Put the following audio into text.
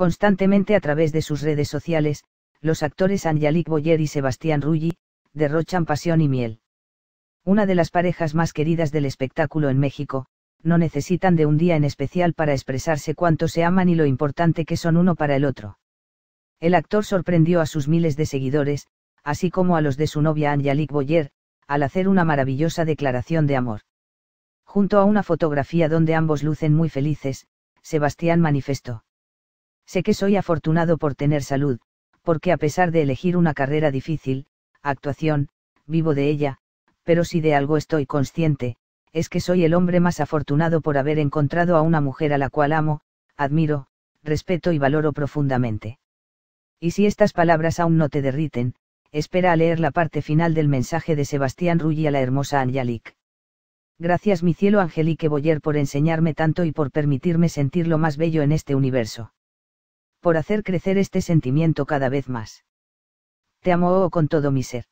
Constantemente a través de sus redes sociales, los actores Angelique Boyer y Sebastián Rulli, derrochan pasión y miel. Una de las parejas más queridas del espectáculo en México, no necesitan de un día en especial para expresarse cuánto se aman y lo importante que son uno para el otro. El actor sorprendió a sus miles de seguidores, así como a los de su novia Angelique Boyer, al hacer una maravillosa declaración de amor. Junto a una fotografía donde ambos lucen muy felices, Sebastián manifestó. Sé que soy afortunado por tener salud, porque a pesar de elegir una carrera difícil, actuación, vivo de ella, pero si de algo estoy consciente, es que soy el hombre más afortunado por haber encontrado a una mujer a la cual amo, admiro, respeto y valoro profundamente. Y si estas palabras aún no te derriten, espera a leer la parte final del mensaje de Sebastián Rulli a la hermosa Angelique. Gracias mi cielo Angelique Boyer por enseñarme tanto y por permitirme sentir lo más bello en este universo por hacer crecer este sentimiento cada vez más. Te amo oh, con todo mi ser.